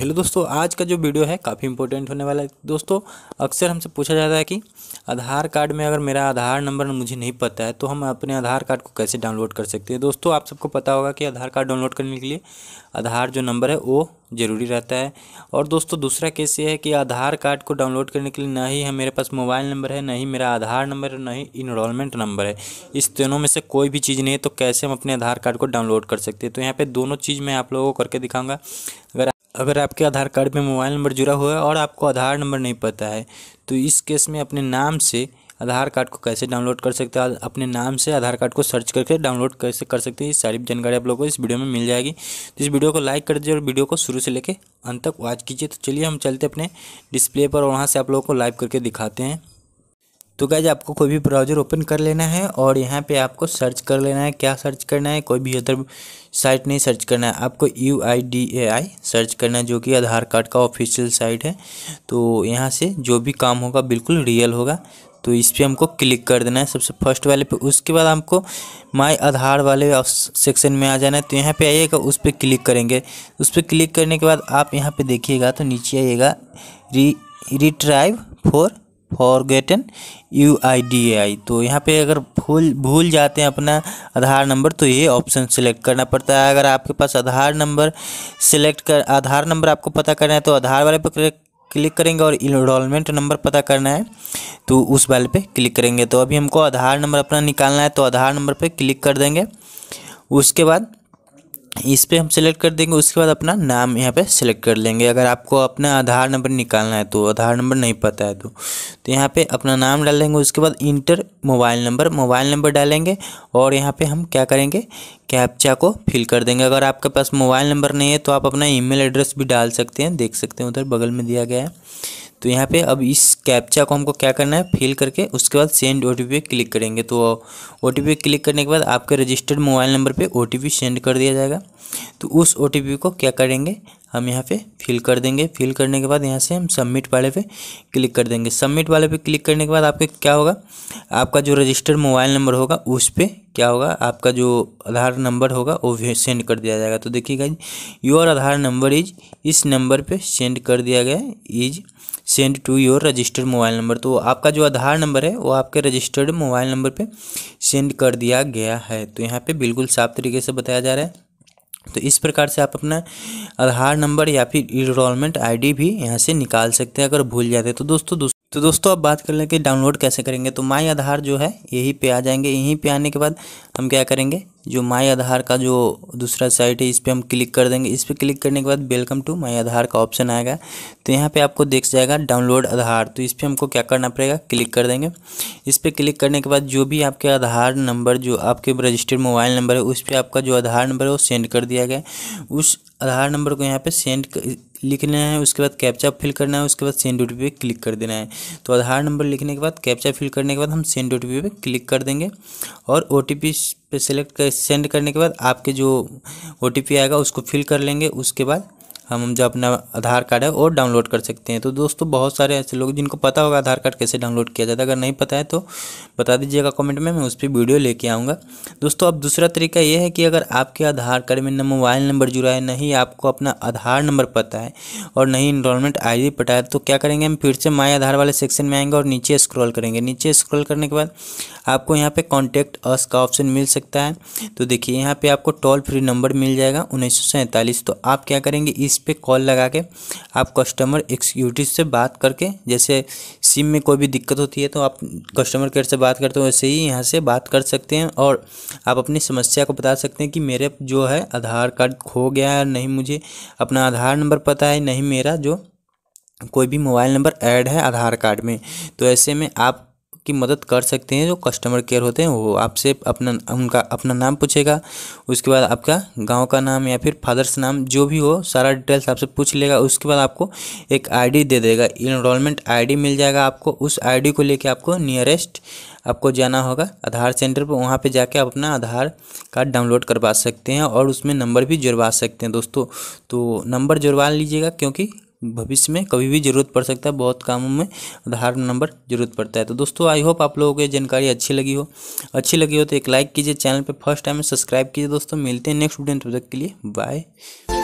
hello दोस्तों आज का जो वीडियो है काफ़ी इंपॉर्टेंट होने वाला है दोस्तों अक्सर हमसे पूछा जाता है कि आधार कार्ड में अगर मेरा आधार नंबर मुझे नहीं पता है तो हम अपने आधार कार्ड को कैसे डाउनलोड कर सकते हैं दोस्तों आप सबको पता होगा कि आधार कार्ड डाउनलोड करने के लिए आधार जो नंबर है वो ज़रूरी रहता है और दोस्तों दूसरा केस ये है कि आधार कार्ड को डाउनलोड करने के लिए ना ही है मेरे पास मोबाइल नंबर है ना ही मेरा आधार नंबर है ना ही इनरोलमेंट नंबर है इस दोनों में से कोई भी चीज़ नहीं है तो कैसे हम अपने आधार कार्ड को डाउनलोड कर सकते हैं तो यहाँ पर दोनों चीज़ मैं आप लोगों को करके दिखाऊँगा अगर अगर आपके आधार कार्ड में मोबाइल नंबर जुड़ा हुआ है और आपको आधार नंबर नहीं पता है तो इस केस में अपने नाम से आधार कार्ड को कैसे डाउनलोड कर सकते हैं अपने नाम से आधार कार्ड को सर्च करके डाउनलोड कैसे कर सकते हैं ये सारी जानकारी आप लोग को इस वीडियो में मिल जाएगी तो इस वीडियो को लाइक कर दीजिए और वीडियो को शुरू से लेकर अंत तक वॉच कीजिए तो चलिए हम चलते अपने डिस्प्ले पर वहाँ से आप लोगों को लाइव करके दिखाते हैं तो क्या आपको कोई भी ब्राउज़र ओपन कर लेना है और यहाँ पे आपको सर्च कर लेना है क्या सर्च करना है कोई भी अदर साइट नहीं सर्च करना है आपको U I D A I search करना है जो कि आधार कार्ड का ऑफिशियल साइट है तो यहाँ से जो भी काम होगा बिल्कुल रियल होगा तो इस पर हमको क्लिक कर देना है सबसे फर्स्ट वाले पे उसके बाद हमको माय आधार वाले सेक्शन में आ जाना है तो यहाँ पे आइएगा उस पर क्लिक करेंगे उस पर क्लिक करने के बाद आप यहाँ पे देखिएगा तो नीचे आइएगा re retrieve forgotten U I D I तो यहाँ पे अगर भूल भूल जाते हैं अपना आधार नंबर तो ये ऑप्शन सेलेक्ट करना पड़ता है अगर आपके पास आधार नंबर सेलेक्ट कर आधार नंबर आपको पता करना है तो आधार वाले पर क्लिक करेंगे और इनरोलमेंट नंबर पता करना है तो उस वाले पे क्लिक करेंगे तो अभी हमको आधार नंबर अपना निकालना है तो आधार नंबर पे क्लिक कर देंगे उसके बाद इस पर हम सेलेक्ट कर देंगे उसके बाद अपना नाम यहाँ पे सेलेक्ट कर लेंगे अगर आपको अपना आधार नंबर निकालना है तो आधार नंबर नहीं पता है तो तो यहाँ पे अपना नाम डालेंगे उसके बाद enter mobile number mobile number डालेंगे और यहाँ पे हम क्या करेंगे कैप्चा को फिल कर देंगे अगर आपके पास मोबाइल नंबर नहीं है तो आप अपना ई एड्रेस भी डाल सकते हैं देख सकते हैं उधर बगल में दिया गया है तो यहाँ पे अब इस कैप्चा को हमको क्या करना है फिल करके उसके बाद सेंड ओ पे क्लिक करेंगे तो ओ पे क्लिक करने के बाद आपके रजिस्टर्ड मोबाइल नंबर पर ओ सेंड कर दिया जाएगा तो उस ओ को क्या करेंगे हम यहाँ पे फिल कर देंगे फिल करने के बाद यहाँ से हम सबमिट वाले पे क्लिक कर देंगे सबमिट वाले पे क्लिक करने के बाद आपके क्या होगा आपका जो रजिस्टर्ड मोबाइल नंबर होगा उस पर क्या होगा आपका जो आधार नंबर होगा वो सेंड कर दिया जाएगा तो देखिएगा योर आधार नंबर इज इस नंबर पे सेंड कर दिया गया is send to your registered mobile number तो आपका जो आधार नंबर है वो आपके रजिस्टर्ड मोबाइल नंबर पे सेंड कर दिया गया है तो यहाँ पे बिल्कुल साफ तरीके से बताया जा रहा है तो इस प्रकार से आप अपना आधार नंबर या फिर इनरोलमेंट आईडी भी यहाँ से निकाल सकते हैं अगर भूल जाते हैं तो दोस्तों दोस्तों तो दोस्तों अब बात कर लें कि डाउनलोड कैसे करेंगे तो माई आधार जो है यहीं पे आ जाएंगे यहीं पे आने के बाद हम क्या करेंगे जो माई आधार का जो दूसरा साइट है इस पर हम क्लिक कर देंगे इस पर क्लिक करने के बाद वेलकम टू माई आधार का ऑप्शन आएगा तो यहाँ पे आपको देख जाएगा डाउनलोड आधार तो इस पर हमको क्या करना पड़ेगा क्लिक कर देंगे इस पर क्लिक करने के बाद जो भी आपके आधार नंबर जो आपके रजिस्टर्ड मोबाइल नंबर है उस पर आपका जो आधार नंबर है वो सेंड कर दिया गया उस आधार नंबर को यहाँ पर सेंड लिखना है उसके बाद कैप्चा फिल करना है उसके बाद सेंड ओ पे क्लिक कर देना है तो आधार नंबर लिखने के बाद कैप्चा फिल करने के बाद हम सेंड ओ पे क्लिक कर देंगे और ओ पे सेलेक्ट कर सेंड करने के बाद आपके जो ओ आएगा उसको फिल कर लेंगे उसके बाद हम जो अपना आधार कार्ड है वो डाउनलोड कर सकते हैं तो दोस्तों बहुत सारे ऐसे लोग जिनको पता होगा आधार कार्ड कैसे डाउनलोड किया जाता है अगर नहीं पता है तो बता दीजिएगा कमेंट में मैं उस पर वीडियो लेके आऊँगा दोस्तों अब दूसरा तरीका ये है कि अगर आपके आधार कार्ड में न मोबाइल नंबर जुड़ा है नहीं ही आपको अपना आधार नंबर पता है और नहीं इनरोलमेंट आई पता है तो क्या करेंगे हम फिर से माई आधार वाले सेक्शन में आएंगे और नीचे स्क्रॉल करेंगे नीचे स्क्रॉल करने के बाद आपको यहाँ पे कॉन्टैक्ट अस का ऑप्शन मिल सकता है तो देखिए यहाँ पे आपको टोल फ्री नंबर मिल जाएगा उन्नीस तो आप क्या करेंगे इस पर कॉल लगा के आप कस्टमर एक्सिक्यूटिव से बात करके जैसे सिम में कोई भी दिक्कत होती है तो आप कस्टमर केयर से बात करते हो वैसे ही यहाँ से बात कर सकते हैं और आप अपनी समस्या को बता सकते हैं कि मेरे जो है आधार कार्ड खो गया है नहीं मुझे अपना आधार नंबर पता है नहीं मेरा जो कोई भी मोबाइल नंबर ऐड है आधार कार्ड में तो ऐसे में आप की मदद कर सकते हैं जो कस्टमर केयर होते हैं वो आपसे अपना उनका अपना नाम पूछेगा उसके बाद आपका गांव का नाम या फिर फादर्स नाम जो भी हो सारा डिटेल्स आपसे पूछ लेगा उसके बाद आपको एक आईडी दे देगा इनरोलमेंट आईडी मिल जाएगा आपको उस आईडी को लेके आपको नियरेस्ट आपको जाना होगा आधार सेंटर पर वहाँ पर जाके आप अपना आधार कार्ड डाउनलोड करवा सकते हैं और उसमें नंबर भी जुड़वा सकते हैं दोस्तों तो नंबर जुड़वा लीजिएगा क्योंकि भविष्य में कभी भी ज़रूरत पड़ सकता है बहुत कामों में आधार नंबर ज़रूरत पड़ता है तो दोस्तों आई होप आप लोगों को ये जानकारी अच्छी लगी हो अच्छी लगी हो तो एक लाइक कीजिए चैनल पर फर्स्ट टाइम सब्सक्राइब कीजिए दोस्तों मिलते हैं नेक्स्ट वीडियो तब तक के लिए बाय